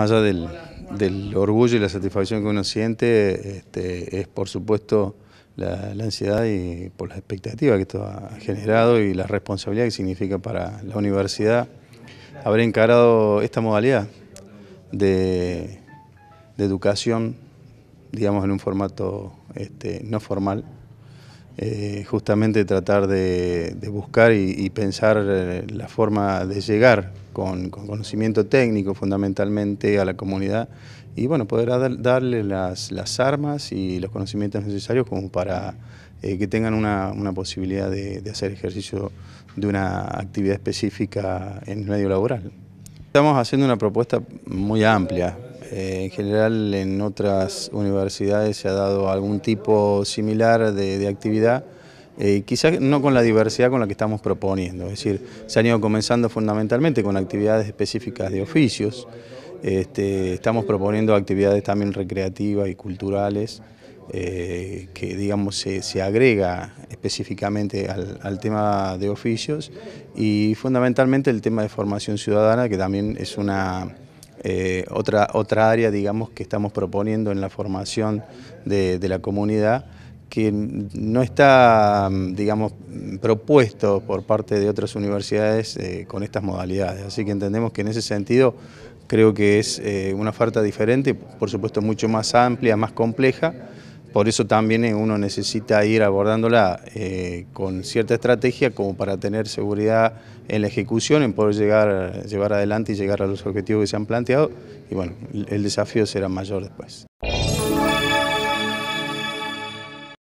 Más allá del, orgullo y la satisfacción que uno siente, este, es por supuesto la, ansiedad y por las expectativas que esto ha generado y la responsabilidad que significa para la universidad haber encarado esta modalidad de, educación, digamos en un formato este, no formal. Eh, justamente tratar de, buscar y, pensar eh, la forma de llegar con, conocimiento técnico fundamentalmente a la comunidad y bueno, poder darle las, armas y los conocimientos necesarios como para eh, que tengan una, posibilidad de, de hacer ejercicio de una actividad específica en el medio laboral. Estamos haciendo una propuesta muy amplia, eh, en general en otras universidades se ha dado algún tipo similar de, actividad, eh, quizás no con la diversidad con la que estamos proponiendo, es decir, se han ido comenzando fundamentalmente con actividades específicas de oficios, este, estamos proponiendo actividades también recreativas y culturales, eh, que digamos se, agrega específicamente al, tema de oficios y fundamentalmente el tema de formación ciudadana que también es una eh, otra, otra área, que estamos proponiendo en la formación de, la comunidad que no está, mm, digamos, propuesto por parte de otras universidades eh, con estas modalidades. Así que entendemos que en ese sentido creo que es eh, una oferta diferente, por supuesto mucho más amplia, más compleja, por eso también uno necesita ir abordándola eh, con cierta estrategia como para tener seguridad en la ejecución, en poder llegar, llevar adelante y llegar a los objetivos que se han planteado. Y bueno, el desafío será mayor después.